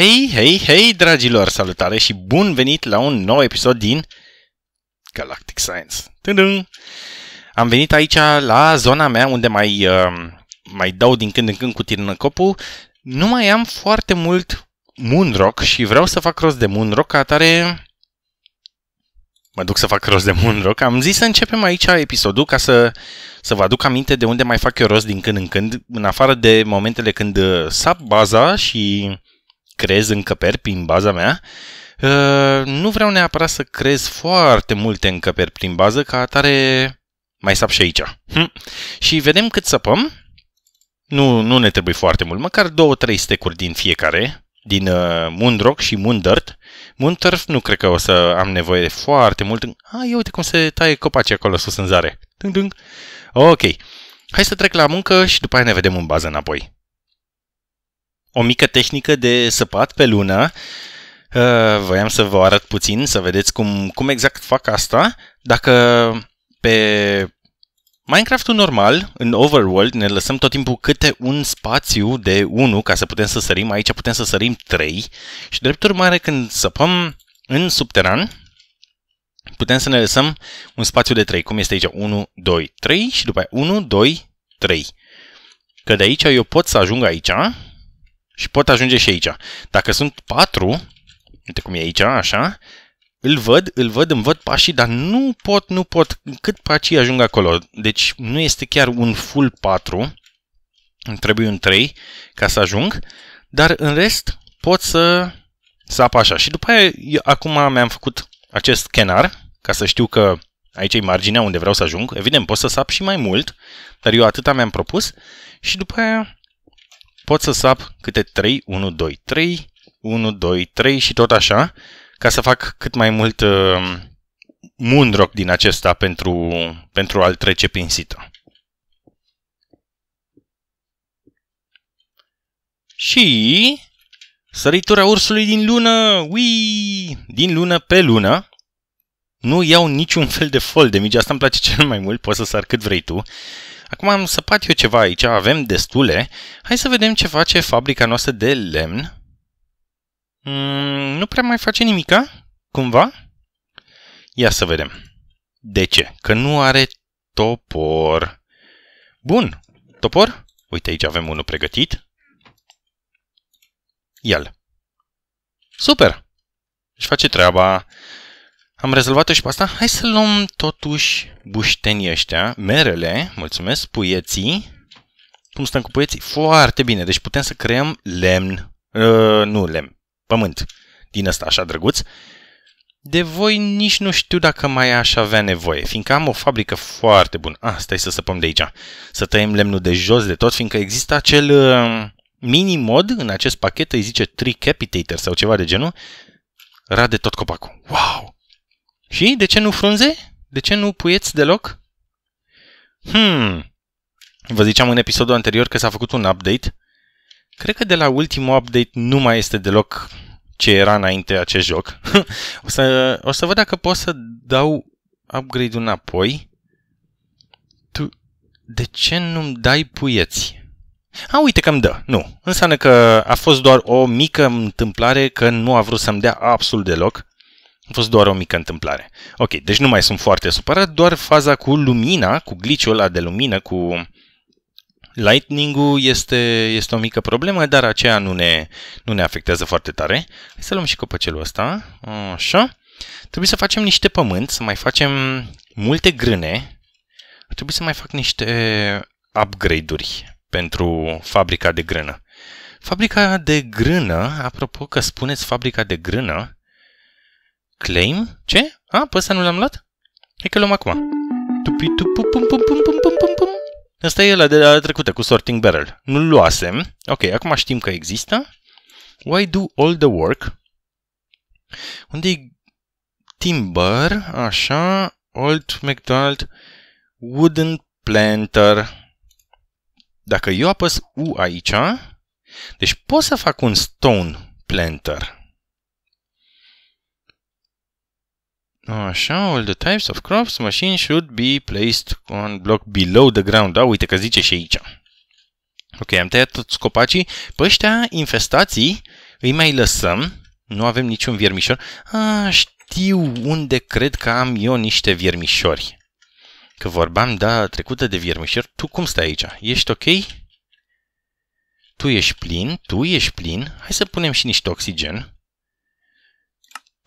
Hei, hei, hei, dragilor, salutare și bun venit la un nou episod din Galactic Science. Tudum! Am venit aici la zona mea unde mai, uh, mai dau din când în când cu tine copul. Nu mai am foarte mult Moonrock și vreau să fac rost de Moonrock, ca atare mă duc să fac rost de Moonrock. Am zis să începem aici episodul ca să, să vă aduc aminte de unde mai fac eu rost din când în când, în afară de momentele când uh, sap baza și creez încăperi prin baza mea, ă, nu vreau neapărat să creez foarte multe încăperi prin bază, ca atare mai sap și aici. Hm. Și vedem cât săpăm. Nu, nu ne trebuie foarte mult, măcar 2-3 stecuri din fiecare, din uh, ă, Mundrock și Mundert. Mundert nu cred că o să am nevoie de foarte mult. Ah, ia uite cum se taie copacii acolo sus în zare. Dung, dung. Ok. Hai să trec la muncă și după aia ne vedem în bază înapoi o mică tehnică de săpat pe lună. Uh, voiam să vă arăt puțin, să vedeți cum, cum exact fac asta. Dacă pe Minecraft-ul normal, în overworld, ne lăsăm tot timpul câte un spațiu de 1 ca să putem să sărim. Aici putem să sărim 3 și drept urmare când săpăm în subteran, putem să ne lăsăm un spațiu de 3, cum este aici 1, 2, 3 și după aia 1, 2, 3. Că de aici eu pot să ajung aici, și pot ajunge și aici. Dacă sunt patru, uite cum e aici, așa, îl văd, îl văd, îmi văd pașii, dar nu pot, nu pot, cât pașii ajung acolo. Deci nu este chiar un full 4, îmi trebuie un 3 ca să ajung, dar în rest pot să, să ap așa. Și după aia, eu, acum mi-am făcut acest scanner, ca să știu că aici e marginea unde vreau să ajung. Evident, pot să sap și mai mult, dar eu atâta mi-am propus și după aia pot să sap câte 3, 1, 2, 3, 1, 2, 3 și tot așa, ca să fac cât mai mult uh, moonrock din acesta pentru, pentru a-l trece prin sită. Și săritura ursului din lună, ui, din lună pe lună, nu iau niciun fel de fold de mici, asta îmi place cel mai mult, poți să sar cât vrei tu. Acum am săpat eu ceva aici, avem destule. Hai să vedem ce face fabrica noastră de lemn. Mm, nu prea mai face nimica, cumva? Ia să vedem. De ce? Că nu are topor. Bun, topor? Uite, aici avem unul pregătit. Ia-l. Super! Își face treaba. Am rezolvat-o și pe asta. Hai să luăm totuși buștenii ăștia, merele, mulțumesc, puieții. Cum stăm cu puieții? Foarte bine, deci putem să creăm lemn, uh, nu lemn, pământ, din ăsta așa drăguț. De voi nici nu știu dacă mai aș avea nevoie, fiindcă am o fabrică foarte bună. Ah, stai să săpăm de aici, să tăiem lemnul de jos de tot, fiindcă există acel uh, mini-mod în acest pachet, îi zice Tricapitator sau ceva de genul, rade tot copacul. Wow! Și de ce nu frunze? De ce nu puieți deloc? Hmm, vă ziceam în episodul anterior că s-a făcut un update. Cred că de la ultimul update nu mai este deloc ce era înainte acest joc. o, să, o să văd dacă pot să dau upgrade-ul înapoi. Tu, de ce nu-mi dai puieți? A, uite că îmi dă. Nu. Înseamnă că a fost doar o mică întâmplare că nu a vrut să-mi dea absolut deloc. A fost doar o mică întâmplare. Ok, deci nu mai sunt foarte supărat, doar faza cu lumina, cu gliciul ăla de lumină, cu lightning-ul este, este o mică problemă, dar aceea nu ne, nu ne afectează foarte tare. Hai să luăm și copăcelul ăsta. Așa. Trebuie să facem niște pământ, să mai facem multe grâne. Trebuie să mai fac niște upgrade-uri pentru fabrica de grână. Fabrica de grână, apropo că spuneți fabrica de grână, Claim? Ce? A, pe ăsta nu l-am luat? Hai că luăm acum. Asta e la de la trecută cu Sorting Barrel. Nu-l luasem. Ok, acum știm că există. Why do all the work? Unde e timber? Așa. Old McDonald wooden planter. Dacă eu apăs U aici, deci pot să fac un stone planter. Așa, all the types of crops machine should be placed on block below the ground. Da, uite că zice și aici. Ok, am tăiat toți copacii. Pe ăștia infestații îi mai lăsăm. Nu avem niciun viermișor. A, știu unde cred că am eu niște viermișori. Că vorbam, da trecută de viermișori. Tu cum stai aici? Ești ok? Tu ești plin, tu ești plin. Hai să punem și niște oxigen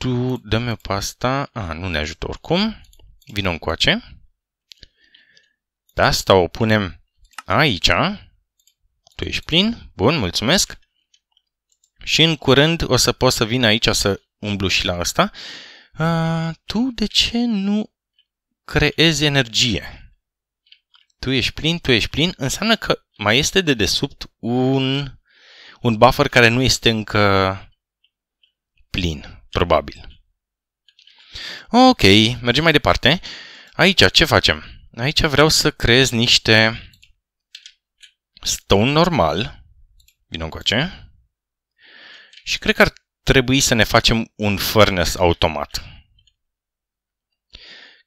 tu dă-mi-o pasta. A, nu ne ajută oricum. Vino încoace. Pe da, asta o punem aici. Tu ești plin. Bun, mulțumesc. Și în curând o să pot să vin aici să umblu și la asta. A, tu de ce nu creezi energie? Tu ești plin, tu ești plin. Înseamnă că mai este de desubt un, un buffer care nu este încă plin. Probabil. Ok, mergem mai departe. Aici, ce facem? Aici vreau să creez niște stone normal. Vino încoace. Și cred că ar trebui să ne facem un furnace automat.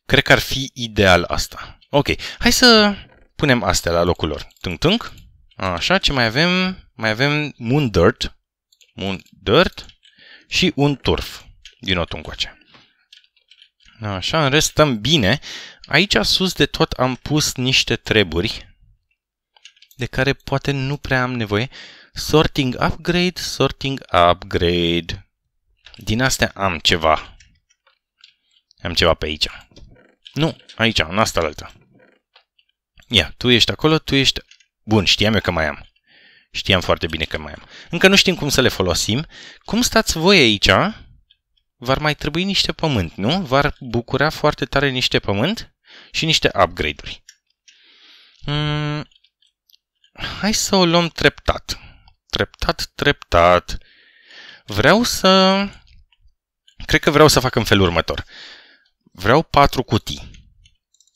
Cred că ar fi ideal asta. Ok, hai să punem astea la locul lor. Tâng, tâng. Așa, ce mai avem? Mai avem moon dirt. Moon dirt și un turf din o încoace. Așa, în rest stăm bine. Aici sus de tot am pus niște treburi de care poate nu prea am nevoie. Sorting upgrade, sorting upgrade. Din astea am ceva. Am ceva pe aici. Nu, aici, în asta altă. Ia, tu ești acolo, tu ești... Bun, știam eu că mai am. Știam foarte bine că mai am. Încă nu știm cum să le folosim. Cum stați voi aici? V-ar mai trebui niște pământ, nu? V-ar bucura foarte tare niște pământ și niște upgrade-uri. Hmm. Hai să o luăm treptat. Treptat, treptat. Vreau să... Cred că vreau să fac în felul următor. Vreau patru cutii.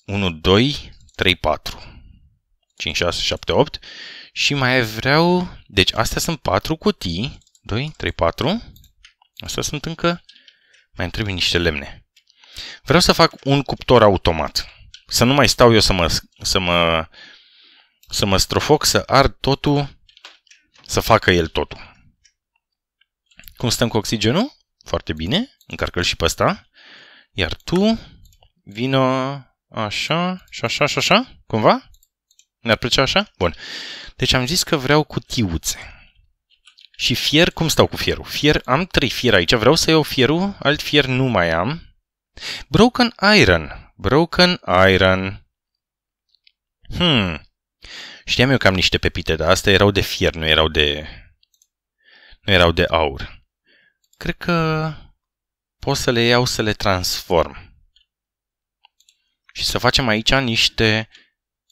1, 2, 3, 4, 5, 6, 7, 8 și mai vreau... Deci astea sunt patru cutii. 2, 3, 4. Astea sunt încă... Mai îmi trebuie niște lemne. Vreau să fac un cuptor automat. Să nu mai stau eu să mă, să mă, să mă strofoc, să ard totul, să facă el totul. Cum stăm cu oxigenul? Foarte bine. Încarcă-l și pe ăsta. Iar tu vino așa și așa și așa, cumva? Ne-ar plăcea așa? Bun. Deci am zis că vreau cutiuțe. Și fier, cum stau cu fierul? Fier, am trei fier aici, vreau să iau fierul, alt fier nu mai am. Broken iron. Broken iron. Hmm. Știam eu că am niște pepite, dar astea erau de fier, nu erau de... Nu erau de aur. Cred că pot să le iau să le transform. Și să facem aici niște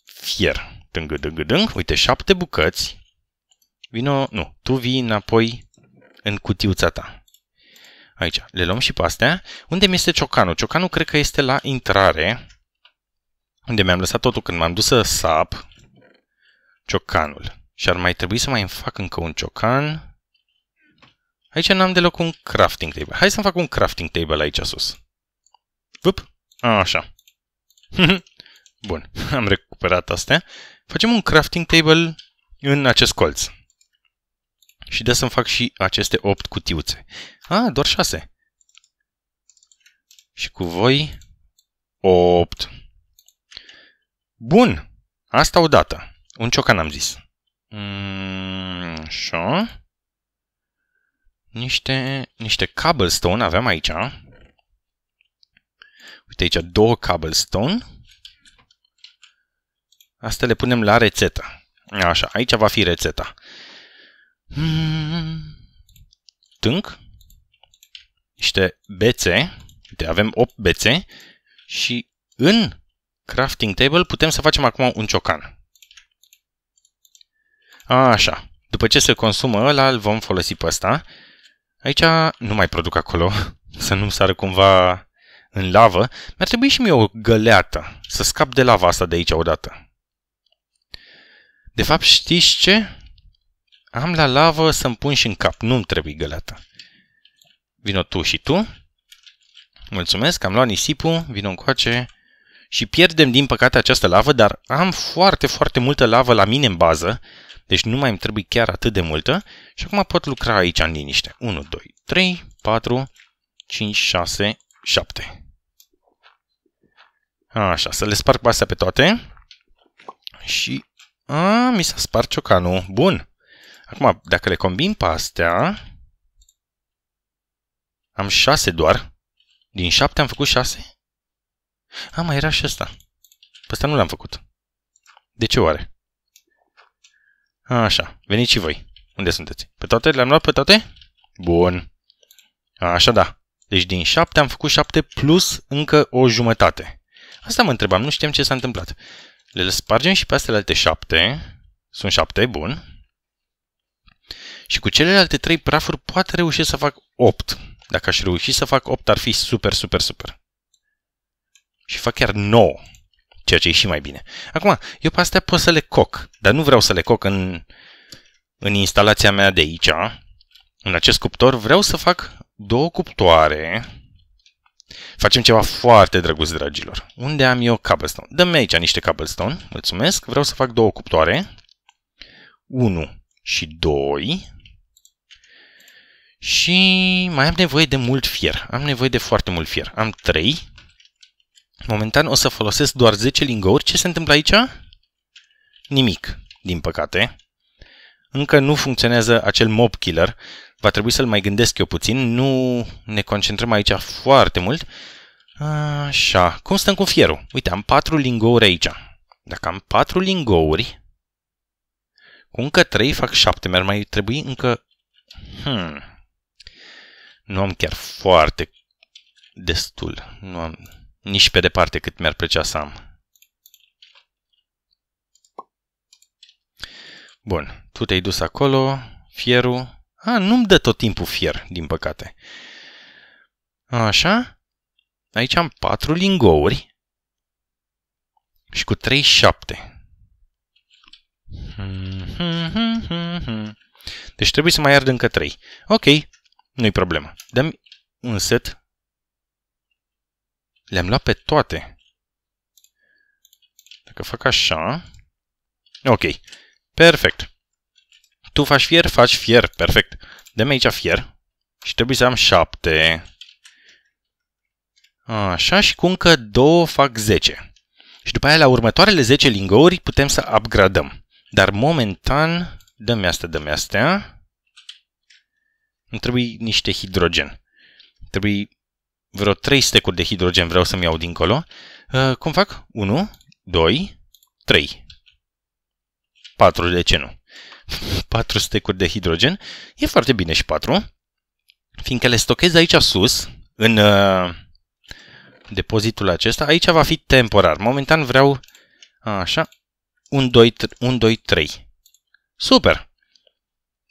fier. Dâng, dâng, dâng. Uite, șapte bucăți. Vino, nu, tu vii înapoi în cutiuța ta. Aici, le luăm și pe astea. Unde mi este ciocanul? Ciocanul cred că este la intrare. Unde mi-am lăsat totul când m-am dus să sap. Ciocanul. Și ar mai trebui să mai îmi fac încă un ciocan. Aici n-am deloc un crafting table. Hai să-mi fac un crafting table aici sus. Vup. Așa. Bun, am recuperat astea. Facem un crafting table în acest colț. Și de să-mi fac și aceste 8 cutiuțe. Ah, doar 6. Și cu voi 8. Bun. Asta o dată. Un ciocan am zis. Mm, așa. Niște, niște cobblestone aveam aici. Uite aici două cobblestone. Astea le punem la rețetă. Așa, aici va fi rețeta. Hmm. Tânc. Niște bețe. Uite, avem 8 bețe. Și în crafting table putem să facem acum un ciocan. Așa. După ce se consumă ăla, îl vom folosi pe ăsta. Aici nu mai produc acolo, să nu sară cumva în lavă. Mi-ar trebui și mie o găleată, să scap de lava asta de aici odată. De fapt, știți ce? Am la lavă să-mi pun și în cap. Nu-mi trebuie găleata. Vino tu și tu. Mulțumesc, am luat nisipul, vino încoace și pierdem din păcate această lavă, dar am foarte, foarte multă lavă la mine în bază, deci nu mai îmi trebuie chiar atât de multă și acum pot lucra aici în liniște. 1, 2, 3, 4, 5, 6, 7. Așa, să le sparg pe astea pe toate și a, mi s-a spart ciocanul. Bun. Acum, dacă le combin pe astea... Am șase doar. Din șapte am făcut șase. A, mai era și ăsta. Pe ăsta nu l-am făcut. De ce oare? Așa, veniți și voi. Unde sunteți? Pe toate? Le-am luat pe toate? Bun. Așa da. Deci din șapte am făcut șapte plus încă o jumătate. Asta mă întrebam, nu știam ce s-a întâmplat. Le spargem și pe astea alte șapte. Sunt șapte, bun. Și cu celelalte trei prafuri poate reuși să fac 8. Dacă aș reuși să fac 8, ar fi super, super, super. Și fac chiar 9, ceea ce e și mai bine. Acum, eu pe astea pot să le coc, dar nu vreau să le coc în, în instalația mea de aici. În acest cuptor vreau să fac două cuptoare Facem ceva foarte drăguț, dragilor. Unde am eu cobblestone? Dăm mi aici niște cobblestone, mulțumesc. Vreau să fac două cuptoare. 1 și 2. Și mai am nevoie de mult fier. Am nevoie de foarte mult fier. Am 3. Momentan o să folosesc doar 10 lingouri. Ce se întâmplă aici? Nimic, din păcate. Încă nu funcționează acel mob killer Va trebui să-l mai gândesc eu puțin, nu ne concentrăm aici foarte mult. Așa, cum stăm cu fierul? Uite, am patru lingouri aici. Dacă am patru lingouri, cu încă trei fac șapte, mi-ar mai trebui încă... Hmm. Nu am chiar foarte destul. Nu am nici pe departe cât mi-ar plăcea să am. Bun, tu te-ai dus acolo, fierul, a, nu-mi dă tot timpul fier, din păcate. Așa. Aici am 4 lingouri. Și cu 3, 7. Deci trebuie să mai ard încă 3. Ok, nu-i problemă. Dăm un set. Le-am luat pe toate. Dacă fac așa... Ok, perfect. Tu faci fier, faci fier. Perfect. Dăm aici fier. Și trebuie să am 7. Așa, și cu încă 2 fac 10. Și după aia la următoarele 10 lingouri putem să upgradăm. Dar momentan, dăm asta, dăm astea. Îmi trebuie niște hidrogen. Trebuie vreo 3 stecuri de hidrogen vreau să-mi iau dincolo. Uh, cum fac? 1, 2, 3. 4, de ce nu? 4 stecuri de hidrogen, e foarte bine și 4, fiindcă le stochez aici sus, în uh, depozitul acesta, aici va fi temporar. Momentan vreau, așa, 1, 2, 3, 1, 2 3. Super!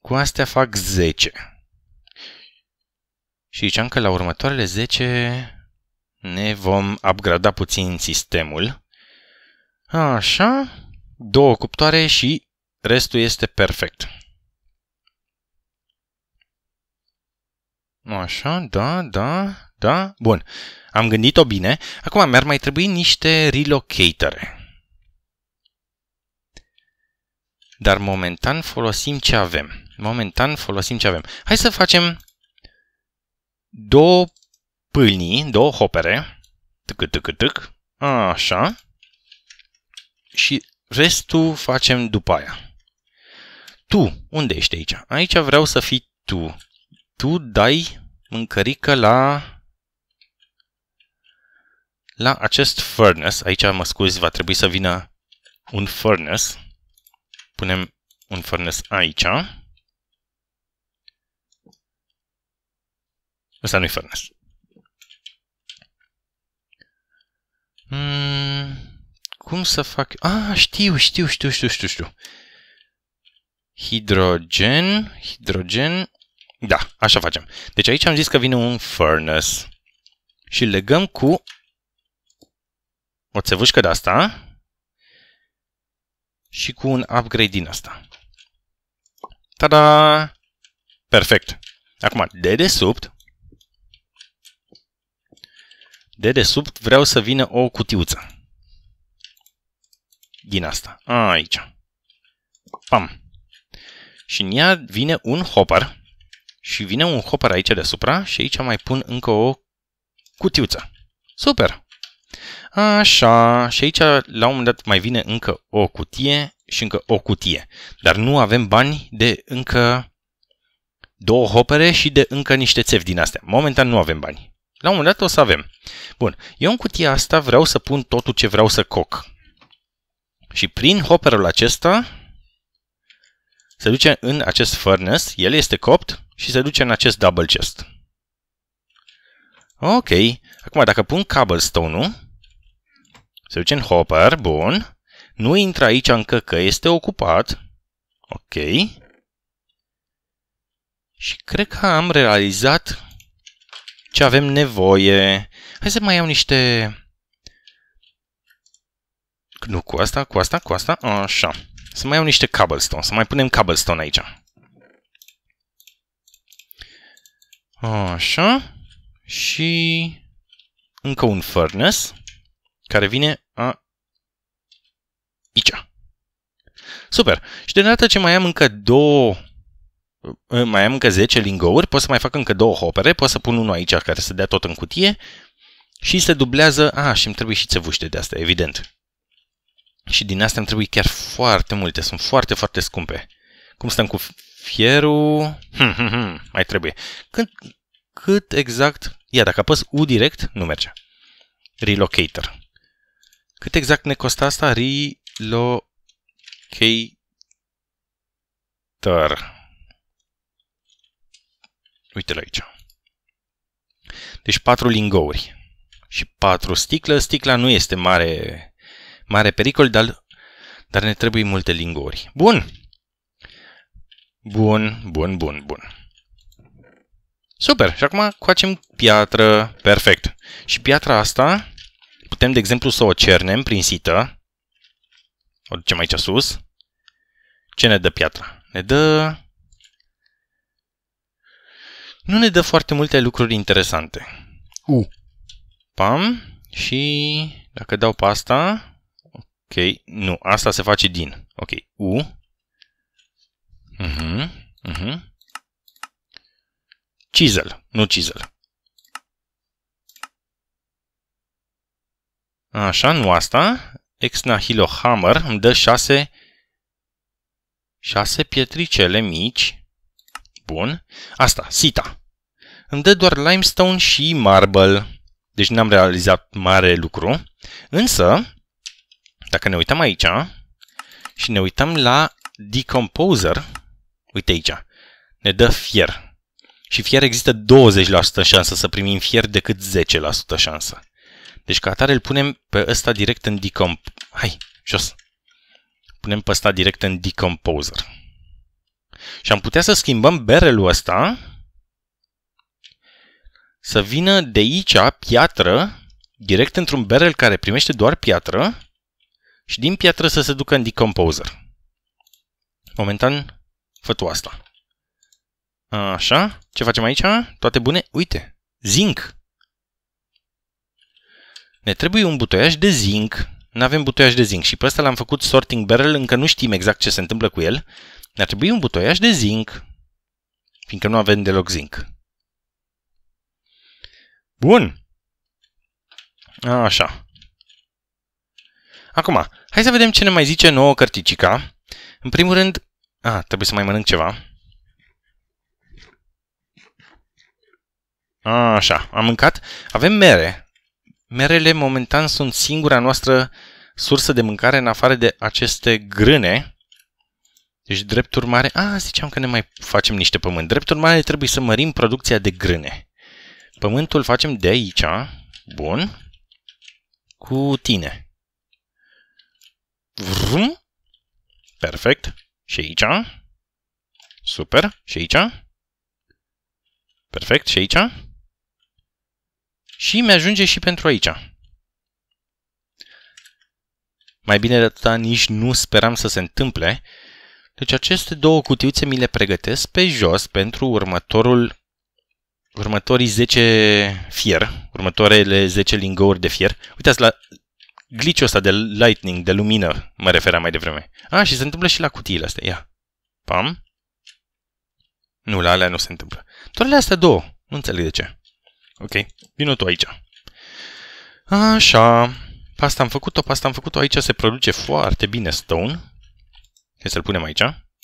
Cu astea fac 10. Și ziceam că la următoarele 10 ne vom upgrada puțin sistemul. Așa, două cuptoare și Restul este perfect. Așa, da, da, da. Bun. Am gândit-o bine. Acum mi-ar mai trebui niște relocatere. Dar momentan folosim ce avem. Momentan folosim ce avem. Hai să facem două pâlnii, două hopere. Tâc, tâc, tâc. Așa. Și restul facem după aia tu, unde ești aici? Aici vreau să fii tu. Tu dai mâncărică la la acest furnace, aici mă scuzi, va trebui să vină un furnace. Punem un furnace aici. Ăsta nu-i furnace. Hmm, cum să fac? Ah, știu, știu, știu, știu, știu, știu hidrogen, hidrogen, da, așa facem. Deci aici am zis că vine un furnace și legăm cu o țevușcă de asta și cu un upgrade din asta. Tada! Perfect. Acum, de desubt, de desubt vreau să vină o cutiuță. Din asta. aici. Pam și în ea vine un hopper și vine un hopper aici deasupra și aici mai pun încă o cutiuță. Super! Așa, și aici la un moment dat mai vine încă o cutie și încă o cutie. Dar nu avem bani de încă două hopere și de încă niște țevi din astea. Momentan nu avem bani. La un moment dat o să avem. Bun, eu în cutia asta vreau să pun totul ce vreau să coc. Și prin hopperul acesta se duce în acest furnace, el este copt și se duce în acest double chest. Ok, acum dacă pun cobblestone-ul, se duce în hopper, bun. Nu intră aici încă că este ocupat. Ok. Și cred că am realizat ce avem nevoie. Hai să mai iau niște... Nu, cu asta, cu asta, cu asta, așa. Să mai iau niște cobblestone, să mai punem cobblestone aici. Așa. Și încă un furnace care vine a aici. Super. Și de data ce mai am încă două eh, mai am încă 10 lingouri, pot să mai fac încă două hopere, pot să pun unul aici care să dea tot în cutie și se dublează, a, și îmi trebuie și țevuște de asta, evident. Și din astea îmi trebuie chiar foarte multe. Sunt foarte, foarte scumpe. Cum stăm cu fierul? Hmm, hmm, hmm, mai trebuie. Când, cât exact... Ia, dacă apăs U direct, nu merge. Relocator. Cât exact ne costă asta? Relocator. Uite-l aici. Deci patru lingouri și patru sticle. Sticla nu este mare mare pericol, dar, dar ne trebuie multe linguri. Bun! Bun, bun, bun, bun. Super! Și acum coacem piatră. Perfect! Și piatra asta putem, de exemplu, să o cernem prin sită. O ducem aici sus. Ce ne dă piatra? Ne dă... Nu ne dă foarte multe lucruri interesante. U. Uh. Pam. Și dacă dau pe asta, Ok, nu, asta se face din. Ok, U. Uh-huh, uh-huh. Chisel, nu chisel. Așa, nu asta. Exnahilo Hammer îmi dă 6 6 pietricele mici. Bun. Asta, sita. Îmi dă doar limestone și marble. Deci n-am realizat mare lucru. Însă, dacă ne uităm aici și ne uităm la Decomposer, uite aici, ne dă fier. Și fier există 20% șansă să primim fier decât 10% șansă. Deci ca atare îl punem pe ăsta direct în decomp... Hai, jos! Punem pe ăsta direct în decomposer. Și am putea să schimbăm berelul ăsta să vină de aici piatră, direct într-un barrel care primește doar piatră și din piatră să se ducă în decomposer. Momentan, fă tu asta. Așa, ce facem aici? Toate bune? Uite, zinc. Ne trebuie un butoiaș de zinc. Nu avem butoiaș de zinc și pe ăsta l-am făcut sorting barrel, încă nu știm exact ce se întâmplă cu el. Ne-ar trebui un butoiaș de zinc, fiindcă nu avem deloc zinc. Bun. Așa. Acum, hai să vedem ce ne mai zice nouă cărticica. În primul rând, a, trebuie să mai mănânc ceva. A, așa, am mâncat. Avem mere. Merele momentan sunt singura noastră sursă de mâncare în afară de aceste grâne. Deci, drept urmare, a, ziceam că ne mai facem niște pământ. Drept urmare, trebuie să mărim producția de grâne. Pământul facem de aici, bun, cu tine. Vrum. Perfect. Și aici. Super. Și aici. Perfect. Și aici. Și mi-ajunge și pentru aici. Mai bine de atâta nici nu speram să se întâmple. Deci aceste două cutiuțe mi le pregătesc pe jos pentru următorul următorii 10 fier, următoarele 10 lingouri de fier. Uitați la glitch ăsta de lightning, de lumină, mă referam mai devreme. A, ah, și se întâmplă și la cutiile astea. Ia. Pam. Nu, la alea nu se întâmplă. Doar la astea două. Nu înțeleg de ce. Ok. Vino tu aici. Așa. Pasta am făcut-o, pasta am făcut-o. Aici se produce foarte bine stone. Hai să-l punem aici.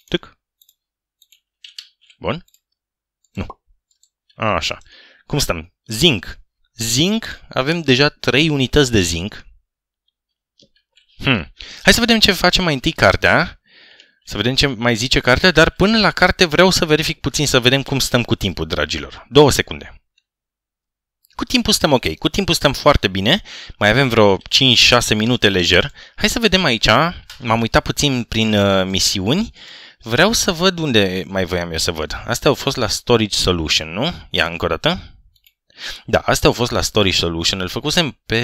Tic. Bun. Nu. așa. Cum stăm? Zinc. Zinc. Avem deja 3 unități de zinc. Hmm. Hai să vedem ce face mai întâi cartea. Să vedem ce mai zice cartea, dar până la carte vreau să verific puțin, să vedem cum stăm cu timpul, dragilor. Două secunde. Cu timpul stăm ok, cu timpul stăm foarte bine, mai avem vreo 5-6 minute lejer. Hai să vedem aici, m-am uitat puțin prin uh, misiuni, vreau să văd unde mai voiam eu să văd. Astea au fost la Storage Solution, nu? Ia încă o dată. Da, astea au fost la Storage Solution, îl făcusem pe...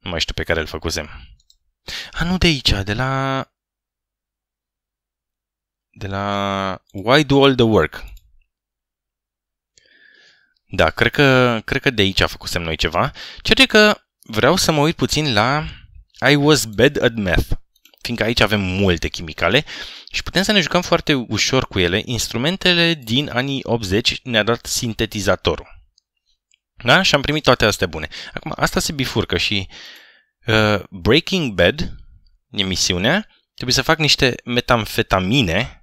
Nu mai știu pe care îl făcusem. A, nu de aici, de la... De la Why Do All The Work. Da, cred că, cred că de aici făcusem noi ceva. Cred că vreau să mă uit puțin la I was bad at math, fiindcă aici avem multe chimicale și putem să ne jucăm foarte ușor cu ele. Instrumentele din anii 80 ne-a dat sintetizatorul. Da? Și am primit toate astea bune. Acum, asta se bifurcă și uh, Breaking Bad, emisiunea, trebuie să fac niște metamfetamine.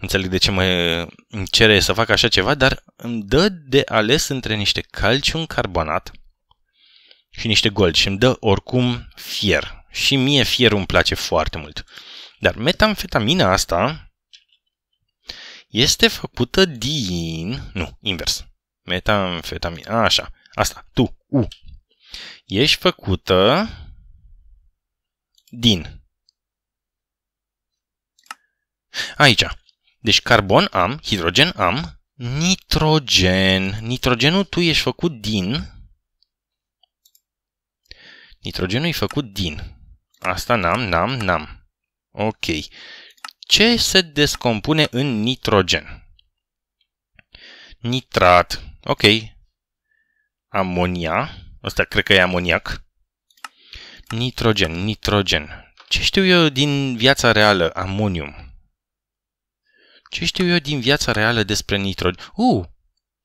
Înțeleg de ce mă cere să fac așa ceva, dar îmi dă de ales între niște calcium carbonat și niște gold și îmi dă oricum fier. Și mie fierul îmi place foarte mult. Dar metamfetamina asta este făcută din... Nu, invers metamfetamina, așa, asta, tu, U. Ești făcută din. Aici. Deci carbon am, hidrogen am, nitrogen. Nitrogenul tu ești făcut din... Nitrogenul e făcut din. Asta n-am, n-am, n-am. Ok. Ce se descompune în nitrogen? Nitrat. Ok. Amonia. Asta cred că e amoniac. Nitrogen, nitrogen. Ce știu eu din viața reală? Amonium. Ce știu eu din viața reală despre nitrogen? Uh,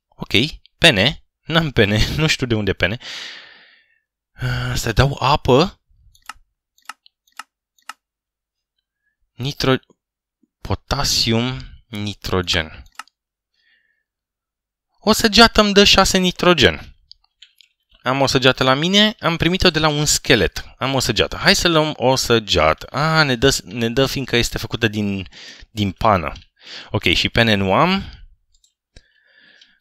ok, pene. N-am pene, nu știu de unde pene. Să dau apă. Nitro... Potasium, nitrogen. O săgeată îmi dă 6 nitrogen. Am o săgeată la mine, am primit-o de la un schelet. Am o săgeată. Hai să luăm o săgeată. A, ah, ne dă, ne dă fiindcă este făcută din, din pană. Ok, și pene nu am.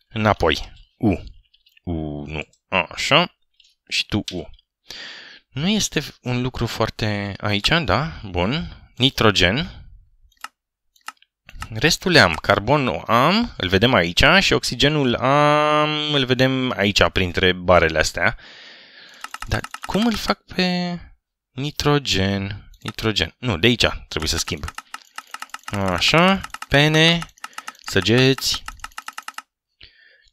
Înapoi. U. U, nu. Așa. Și tu U. Nu este un lucru foarte aici, da? Bun. Nitrogen. Restul le-am. Carbonul am, îl vedem aici și oxigenul am, îl vedem aici printre barele astea. Dar cum îl fac pe nitrogen? Nitrogen. Nu, de aici trebuie să schimb. Așa, pene, săgeți.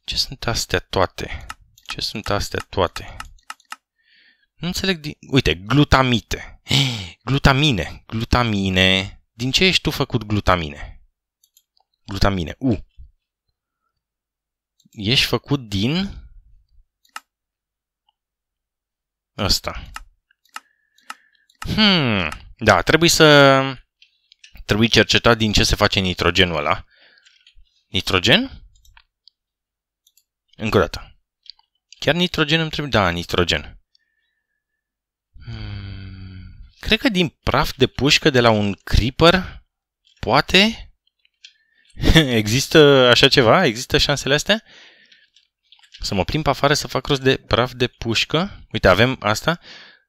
Ce sunt astea toate? Ce sunt astea toate? Nu înțeleg din... Uite, glutamite. glutamine. Glutamine. Din ce ești tu făcut glutamine? glutamine, U. Ești făcut din ăsta. Hmm, da, trebuie să trebuie cercetat din ce se face nitrogenul ăla. Nitrogen? Încă o dată. Chiar nitrogen îmi trebuie? Da, nitrogen. Hmm, cred că din praf de pușcă de la un creeper, poate... Există așa ceva? Există șansele astea? Să mă plimb afară să fac rost de praf de pușcă? Uite, avem asta.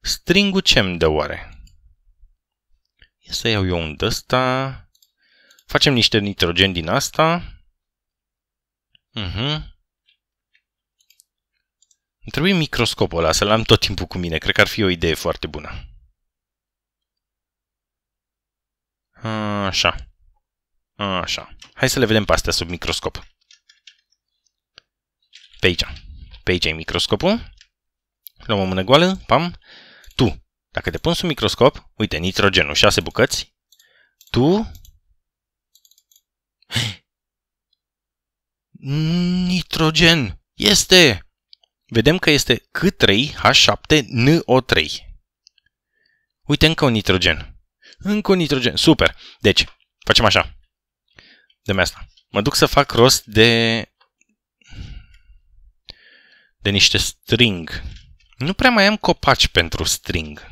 Stringul ce de oare? Să iau eu un ăsta. Facem niște nitrogen din asta. Mhm. Uh-huh. Îmi trebuie microscopul ăla, să-l am tot timpul cu mine. Cred că ar fi o idee foarte bună. Așa. Așa. Hai să le vedem pe astea sub microscop. Pe aici. Pe aici e microscopul. Luăm o mână goală. Pam. Tu. Dacă te pun sub microscop, uite, nitrogenul, 6 bucăți. Tu... Nitrogen! Este! Vedem că este C3H7NO3. Uite, încă un nitrogen. Încă un nitrogen. Super! Deci, facem așa de asta. Mă duc să fac rost de de niște string. Nu prea mai am copaci pentru string.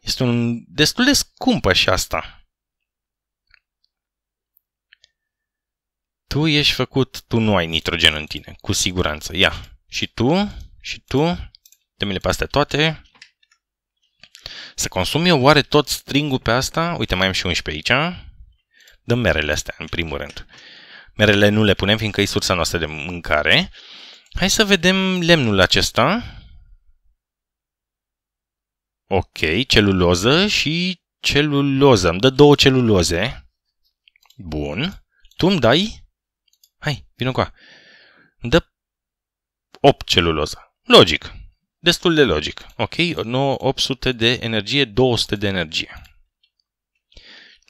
Este un destul de scumpă și asta. Tu ești făcut, tu nu ai nitrogen în tine, cu siguranță. Ia, și tu, și tu, temele pe astea toate. Să consum eu oare tot stringul pe asta? Uite, mai am și 11 aici. Dăm merele astea, în primul rând. Merele nu le punem, fiindcă e sursa noastră de mâncare. Hai să vedem lemnul acesta. Ok, celuloză și celuloză. Îmi dă două celuloze. Bun. Tu îmi dai... Hai, vină cu a. Îmi dă 8 celuloză. Logic. Destul de logic. Ok, 800 de energie, 200 de energie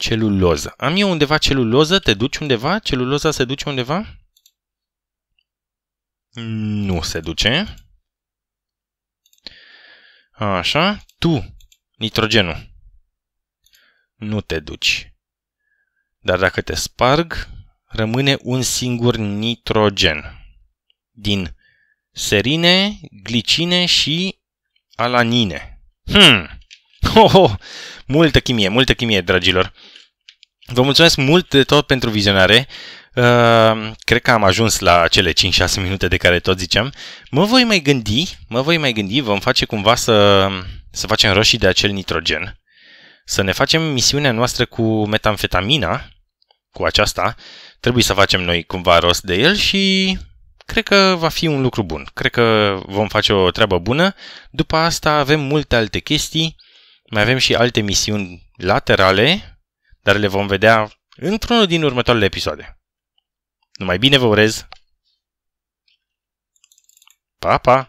celuloză. Am eu undeva celuloză? Te duci undeva? Celuloza se duce undeva? Nu se duce. Așa. Tu, nitrogenul. Nu te duci. Dar dacă te sparg, rămâne un singur nitrogen. Din serine, glicine și alanine. Hmm. Oh, oh, multă chimie, multă chimie, dragilor. Vă mulțumesc mult de tot pentru vizionare. Uh, cred că am ajuns la cele 5-6 minute de care tot ziceam. Mă voi mai gândi, mă voi mai gândi, vom face cumva să, să facem roșii de acel nitrogen. Să ne facem misiunea noastră cu metamfetamina, cu aceasta, trebuie să facem noi cumva rost de el și cred că va fi un lucru bun. Cred că vom face o treabă bună. După asta avem multe alte chestii. Mai avem și alte misiuni laterale, dar le vom vedea într-unul din următoarele episoade. Numai bine vă urez! Pa, pa!